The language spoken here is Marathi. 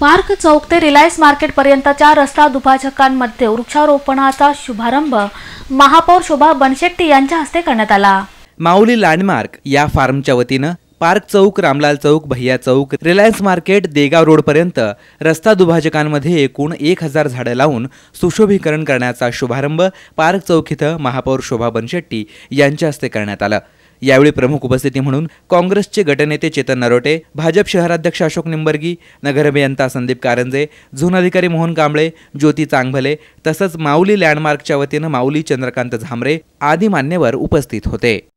पार्क चौक ते रिलायन्स मार्केट पर्यंतच्या रस्ता दुभाजकांमध्ये वृक्षारोपणाचा शुभारंभ महापौर शोभा बनशेट्टी यांच्या हस्ते करण्यात आला माऊली लँडमार्क या फार्मच्या वतीनं पार्क चौक रामलाल चौक भैया चौक रिलायन्स मार्केट देगाव रोडपर्यंत रस्ता दुभाजकांमध्ये एकूण एक हजार झाडं लावून सुशोभीकरण करण्याचा शुभारंभ पार्क चौक इथं महापौर शोभा बनशेट्टी यांच्या हस्ते करण्यात आला यावेळी प्रमुख उपस्थिती म्हणून काँग्रेसचे गटनेते चेतन नरोटे भाजप शहराध्यक्ष अशोक निंबर्गी अभियंता संदीप कारंजे अधिकारी मोहन कांबळे ज्योती चांगभले तसंच माऊली लँडमार्कच्या वतीनं माऊली चंद्रकांत झांबरे आदी मान्यवर उपस्थित होते